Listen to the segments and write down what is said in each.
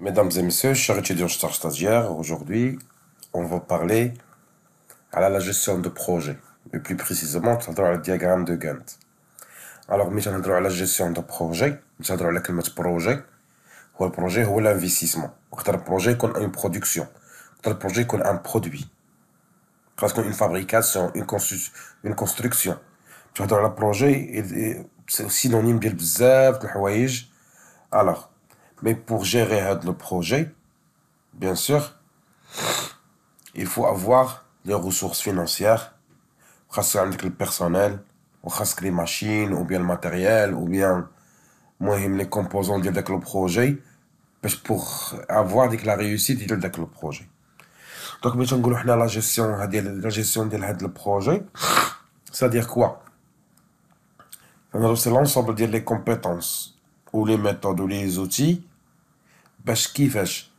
Mesdames et messieurs, chers étudiants, chers stagiaires, aujourd'hui, on va parler à la gestion de projet, et plus précisément, on va le diagramme de Gantt. Alors, nous allons de la gestion de projet, nous allons de la de projet, où le projet ou l'investissement. Le projet est une production, le projet est un produit, parce une fabrication, une, constru une construction. Le projet c'est synonyme de bizarre, de choses. Alors, mais pour gérer le projet, bien sûr, il faut avoir les ressources financières, le personnel, les machines, ou bien le matériel, ou bien les composants de le projet, pour avoir la réussite du le projet. Donc, nous avons la gestion, la gestion de le projet, c'est-à-dire quoi C'est l'ensemble des compétences, ou les méthodes, ou les outils باش كيفاش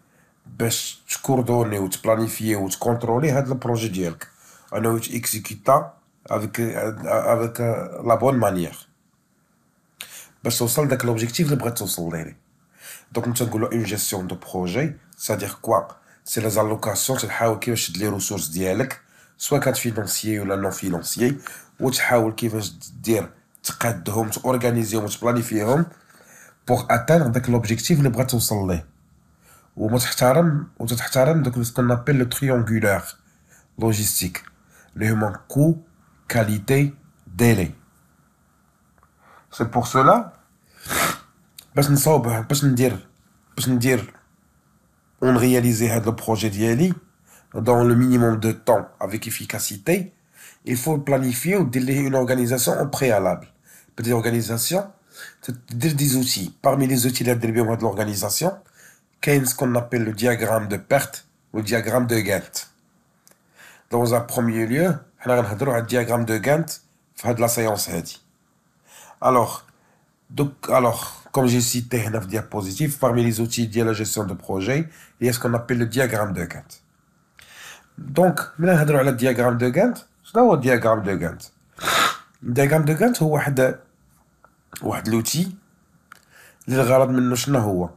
باش تكوردوني وتبلانيفي وتكونترولي هاد البروجي ديالك انا و اكزيكيتا افيك افيك لا بون مانيير باش توصل داك لوبجيكتيف اللي بغيت توصل ليه دونك نتا نقولو اون جيستيون دو بروجي سادير كوا سي لي زالوكاسيون تحاول كيفاش تشد لي ريسورس ديالك سواء كانت فينونسيي ولا نون فينونسيي وتحاول كيفاش دير تقادهم تورغانيزيهم وتبلانيفيهم بوغ اتانغ داك لوبجيكتيف اللي بغات توصل ليه Ou, ce qu'on appelle le triangulaire logistique. Le coût, qualité, délai. C'est pour cela, on réaliser le projet d'Iéli, dans le minimum de temps, avec efficacité, il faut planifier ou délai une organisation au préalable. Pour organisation, cest aussi. des outils. Parmi les outils, il y de l'organisation quest ce qu'on appelle le diagramme de perte ou le diagramme de Gantt. Dans un premier lieu, on va un diagramme de Gantt de la séance. Alors, donc, alors, comme j'ai cité un diapositive, parmi les outils de la gestion de projet, il y a ce qu'on appelle le diagramme de Gantt. Donc, on va un diagramme de Gantt. C'est le diagramme de Gantt. Le diagramme de Gantt, c'est un outil. للغرض منه شنو هو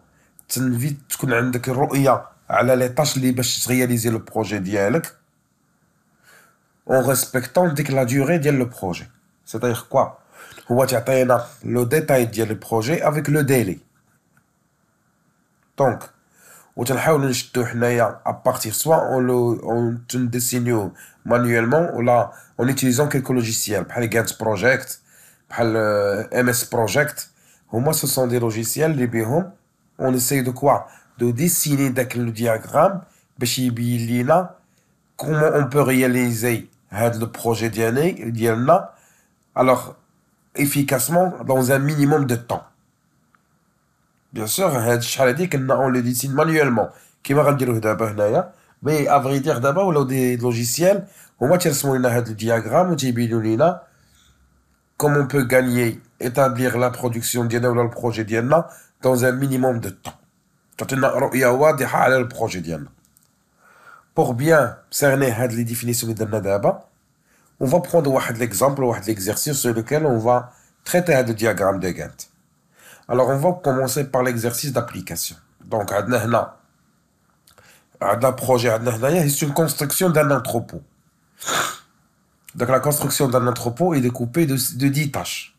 c'est une connais de quoi il y les tâches réaliser le projet direct, en respectant la durée du projet. C'est à dire quoi Vous voyez, tu le détail du projet avec le délai. Donc, tu ne peux le faire à partir soit on dessine manuellement ou en utilisant quelques logiciels, par exemple Project, par le euh, MS Project. ce sont des logiciels libres. On essaye de quoi De dessiner le diagramme, comment on peut réaliser le projet alors efficacement dans un minimum de temps. Bien sûr, on le dessine manuellement. Mais à vrai dire, d'abord, on a des logiciels, on va le diagramme, on Comment on peut gagner, établir la production d'Yana ou le projet dans un minimum de temps. Pour bien cerner les définitions de on va prendre l'exemple ou l'exercice sur lequel on va traiter de diagramme de Gantt. Alors on va commencer par l'exercice d'application. Donc, un projet, c'est une construction d'un entrepôt. Donc la construction d'un entrepôt est découpée de, 10 tâches,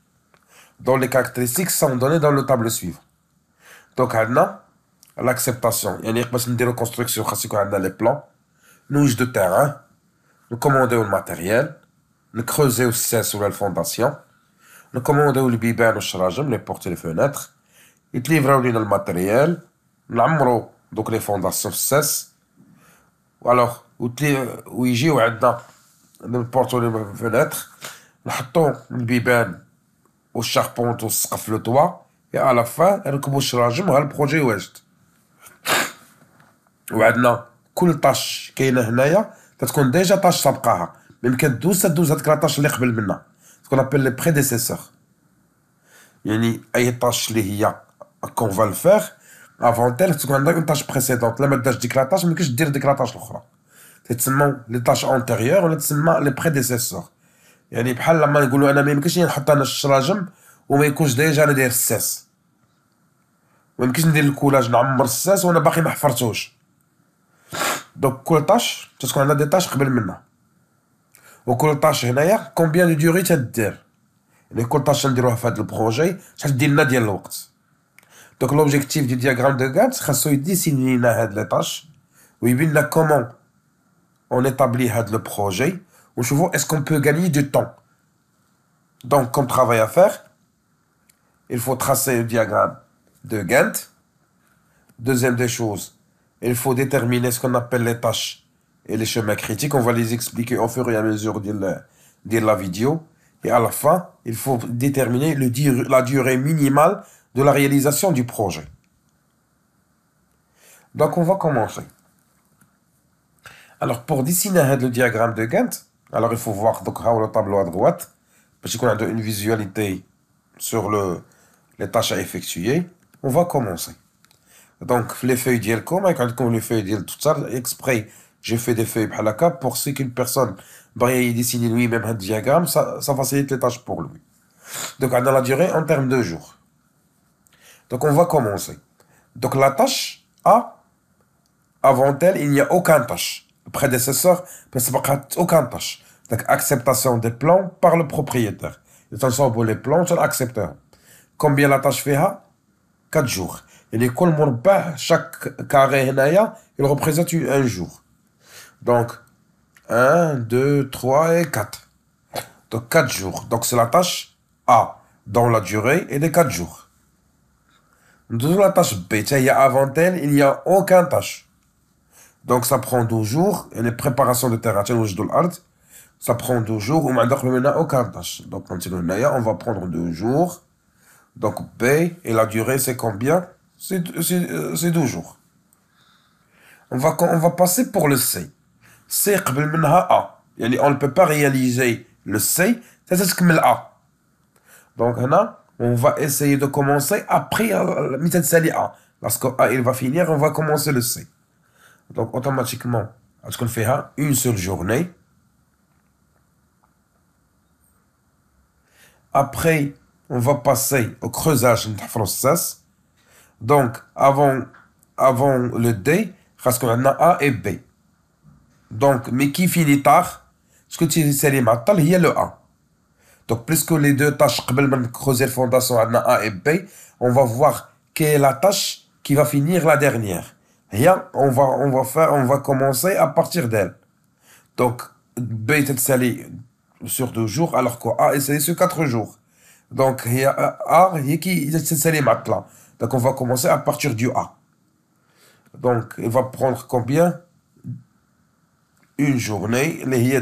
dont les caractéristiques sont données dans le table suivant. Donc on l'acceptation, il y a une reconstruction, on a les plans, nous de terrain, nous commandons le matériel, nous creusons aussi ciel sur la fondation, nous commandons le les portes et les fenêtres, ils le matériel, nous donc les fondations ou alors, où ils نبورتو لي فينيتر نحطو البيبان والشاربونت والسقف لو طوا يا على فا نركبو الشراجم ها البروجي واجد وعندنا كل طاش كاينه هنايا تتكون ديجا طاش سابقاها يمكن تدوز تدوز هذيك لاطاش اللي قبل منها تكون ابل لي بريديسيسور يعني اي طاش اللي هي كون فالفيغ افون تيل تكون عندك طاش بريسيدونت لا ما داش ديك لاطاش ميمكنش دير ديك لاطاش الاخرى تتسموا لي طاش اونتيريور ولا تسمى لي بريديسيسور يعني بحال لما نقولوا انا ما يمكنش نحط انا الشراجم وما يكونش ديجا انا داير الساس ما يمكنش ندير الكولاج نعمر الساس وانا باقي ما حفرتوش دونك كل طاش تتكون عندها دي طاش قبل منها وكل طاش هنايا كومبيان دو ديوري تدير يعني كل طاش نديروها في هذا البروجي شحال لنا ديال الوقت دونك لوبجيكتيف دي دياغرام دو غابس خاصو يديسيني لينا هاد لي طاش ويبين لنا كومون on établit le projet, on se est-ce qu'on peut gagner du temps. Donc, comme travail à faire, il faut tracer le diagramme de Gantt. Deuxième des choses, il faut déterminer ce qu'on appelle les tâches et les chemins critiques. On va les expliquer au fur et à mesure de la, vidéo. Et à la fin, il faut déterminer la durée minimale de la réalisation du projet. Donc, on va commencer. Alors pour dessiner le diagramme de Gantt, alors il faut voir donc, le tableau à droite, parce qu'on a une visualité sur le, les tâches à effectuer. On va commencer. Donc les feuilles quand comme les feuilles tout ça, exprès, j'ai fait des feuilles la cap pour ce qu'une personne ben, il dessiner lui-même un diagramme, ça, ça facilite les tâches pour lui. Donc on la durée en termes de jours. Donc on va commencer. Donc la tâche A, avant elle, il n'y a aucune tâche prédécesseur, aucun tâche. Donc, acceptation des plans par le propriétaire. Il pour les plans, sont l'accepteur. Combien la tâche fait 4 jours. Et les chaque carré, il représente un jour. Donc, 1, 2, 3 et 4. Donc, 4 jours. Donc, c'est la tâche A, dans la durée, et des 4 jours. Dans la tâche B, il avant elle, il n'y a aucun tâche. Donc ça prend 12 jours, et les préparations de terrain, ça prend 12 jours, ou Donc on va prendre 2 jours, donc B, et la durée c'est combien C'est 12 euh, jours. On va, on va passer pour le C. C, A. On ne peut pas réaliser le C, c'est ce que A. Donc on va essayer de commencer après la A. Parce que A il va finir, on va commencer le C. Donc automatiquement, est-ce qu'on fait une seule journée. Après, on va passer au creusage de la française Donc, avant, avant le D, parce qu'on a A et B. Donc, mais qui finit tard Ce que tu sais, il y a le A. Donc, puisque les deux tâches, de creuser la fondation, on a A et B, on va voir quelle est la tâche qui va finir la dernière on, va, commencer à partir d'elle. Donc, b est Sali sur deux jours, alors que A sur quatre jours. Donc, A, c'est est Sali Donc, on va commencer à partir du A. Donc, il va prendre combien Une journée, les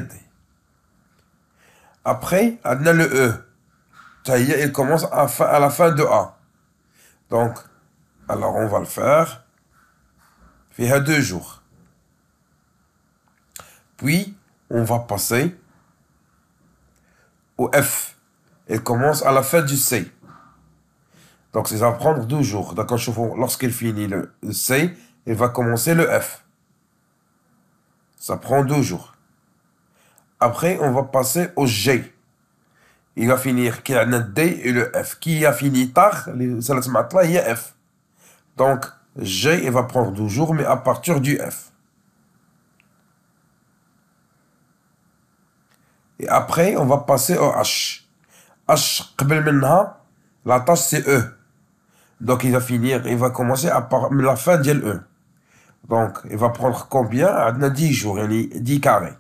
Après, on a le E. Il commence à la fin de A. Donc, alors on va le faire. Il y a deux jours. Puis, on va passer au F. Il commence à la fin du C. Donc, ça va prendre deux jours. D'accord, lorsqu'elle finit le C, il va commencer le F. Ça prend deux jours. Après, on va passer au G. Il va finir qui a le D et le F. Qui a fini tard, c'est a F. Donc, J va prendre jours, mais à partir du F. Et après, on va passer au H. H, la tâche c'est E. Donc il va finir, il va commencer à la fin de E. Donc il va prendre combien 10 jours, 10 carrés.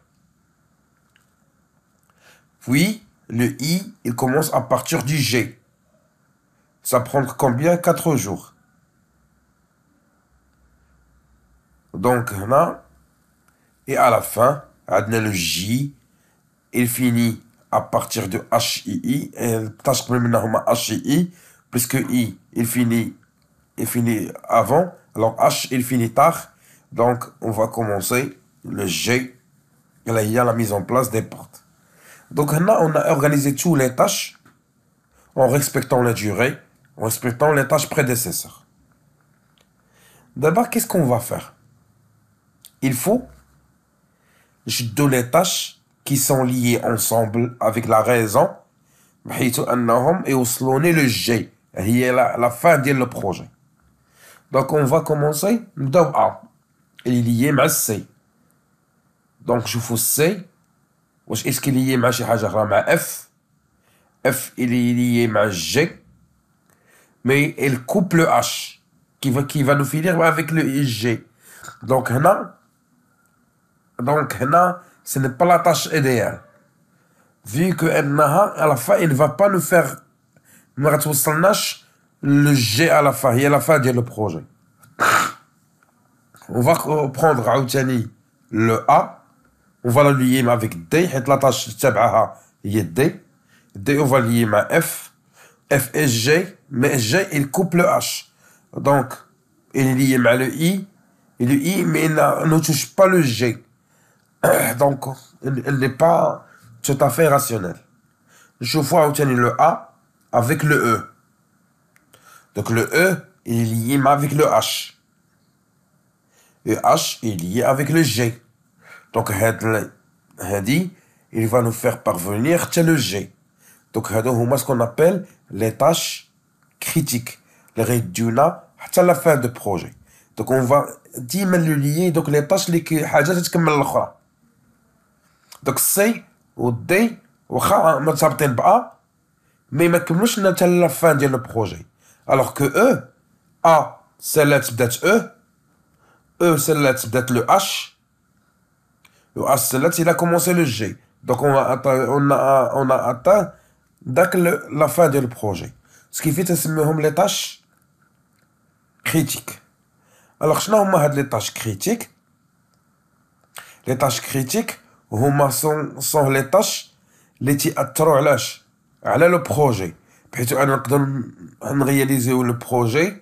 Puis le I, il commence à partir du G. Ça prend combien 4 jours. Donc, là, et à la fin, on le J, il finit à partir de H, I, HII, HII, puisque I, il finit, il finit avant, alors H, il finit tard. Donc, on va commencer le G, et là, il y a la mise en place des portes. Donc, là, on a organisé toutes les tâches en respectant la durée, en respectant les tâches prédécesseurs. D'abord, qu'est-ce qu'on va faire il faut donne les tâches qui sont liées ensemble avec la raison et le G, la, la fin du projet. Donc on va commencer par A. Il est lié à C. Donc je fais C. Est-ce qu'il est lié à F F il est lié à G. Mais il coupe le H qui va, qui va nous finir avec le G. Donc maintenant donc, ce n'est pas la tâche idéale. Vu que à la fin, il ne va pas nous faire le G à la fin, il y a la fin du projet. On va prendre le A, on va le lier avec D, et la tâche il y a D. D, on va lier avec F. F est « G, mais G, il coupe le H. Donc, il est lié avec le I, et le I, mais il ne touche pas le G. Euh, donc, elle n'est pas tout à fait rationnelle. Je vois obtenir le A avec le E. Donc, le E est lié avec le H. Le H est lié avec le G. Donc, Hadi, il va nous faire parvenir le G. Donc, ce qu'on appelle les tâches critiques. Les rédunas, à la fin du projet. Donc, on va dire, lier, donc les tâches qui, les choses donc, c'est ou d'a, mais je ne sais pas la fin de le projet. Alors que e, a c'est l'être d'E. e, e c'est l'être d'être le h, le h c'est l'être, il a commencé le g. Donc, on a atteint la fin de le projet. Ce qui fait que nous avons les tâches critiques. Alors, je ne pas les tâches critiques. Les tâches critiques. هما سون سون لي طاش اللي تياثروا علاش على لو بروجي بحيث انا نقدر نغياليزيو لو بروجي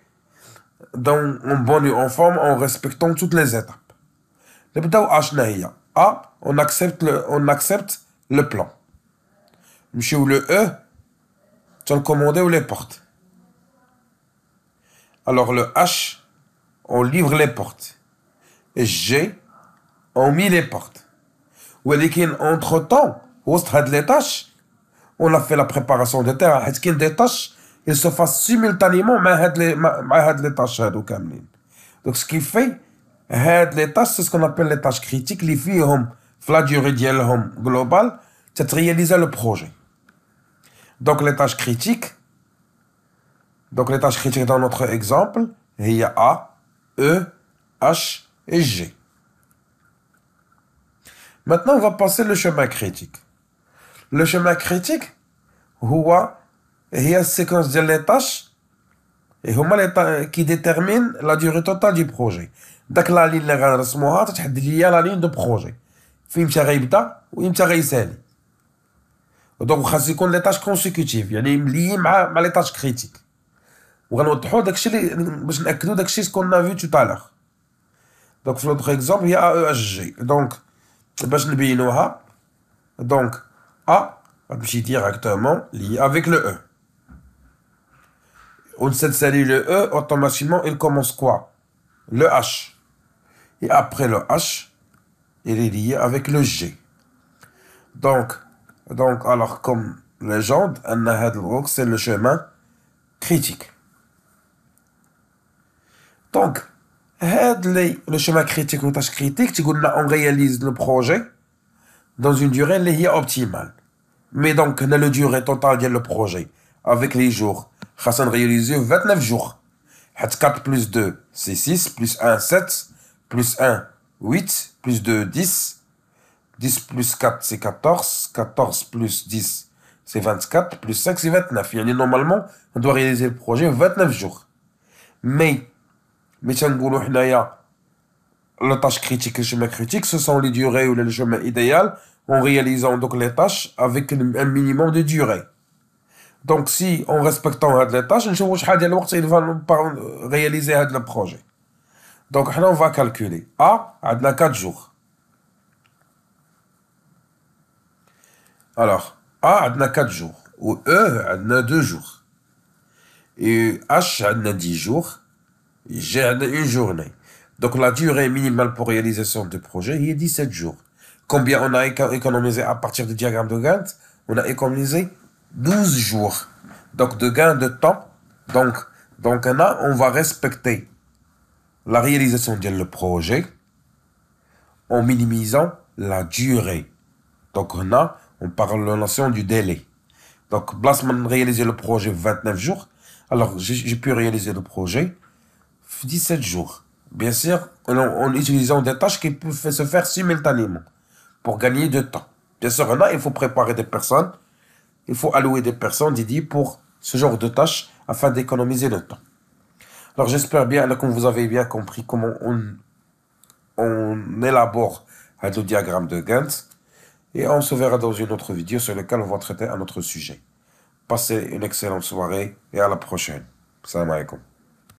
دون اون بون اون فورم اون ريسبكتون توت لي زيتاب نبداو اشنا هي ا اون اكسبت اون اكسبت لو بلان نمشيو لو او كوموندي لي بورت alors le H on livre les portes et G on met les portes ولكن اونتر temps وسط on a fait la préparation لا de terre est-ce il se fasse simultanément avec les, les tâches Donc ce qui fait, les tâches, c'est ce qu'on appelle les tâches critiques, les filles, la durée de c'est réaliser le projet. Donc les tâches critiques, donc les tâches critiques dans notre exemple, il y a A, E, H et G. Maintenant, on va passer le chemin critique. Le chemin critique, il y a une séquence de tâches et qui détermine la durée totale du projet. Donc la ligne a la ligne de projet. فين غيبدا y غيسالي. دونك خاص يكون لي y يعني وغنوضحوا داكشي باش ناكدوا داكشي دونك هي ا y a دونك e donc, A دونك ا غتمشي le لي افيك لو e. On le E, automatiquement, il commence quoi Le H. Et après le H, il est lié avec le G. Donc, donc alors, comme légende, c'est le chemin critique. Donc, le schéma critique ou tâche critique, on réalise le projet dans une durée qui optimale. Mais donc, on la durée totale de le projet, avec les jours. Hassan réaliser 29 jours. 4 plus 2, c'est 6, plus 1, 7, plus 1, 8, plus 2, 10. 10 plus 4, c'est 14. 14 plus 10, c'est 24. Plus 5, c'est 29. a normalement, on doit réaliser le projet 29 jours. Mais mais tiens, la tâche critique et le chemin critique, ce sont les durées ou le chemin idéal en réalisant donc les tâches avec un minimum de durée. Donc si en respectant les tâches, on va va réaliser le projet. Donc on va calculer. A, a 4 jours. Alors, A, a 4 jours. Ou E, a 2 jours. Et H, a 10 jours j'ai une journée. Donc la durée minimale pour réalisation du projet est 17 jours. Combien on a économisé à partir du diagramme de Gantt On a économisé 12 jours. Donc de gain de temps. Donc, donc là, on va respecter la réalisation du projet en minimisant la durée. Donc on on parle de la notion du délai. Donc Blasman réalisait le projet 29 jours. Alors j'ai pu réaliser le projet 17 jours. Bien sûr, en, utilisant des tâches qui peuvent se faire simultanément pour gagner du temps. Bien sûr, là, il faut préparer des personnes, il faut allouer des personnes dédiées pour ce genre de tâches afin d'économiser le temps. Alors j'espère bien que vous avez bien compris comment on, on élabore un diagramme de Gantz. Et on se verra dans une autre vidéo sur laquelle on va traiter un autre sujet. Passez une excellente soirée et à la prochaine. Salam alaikum.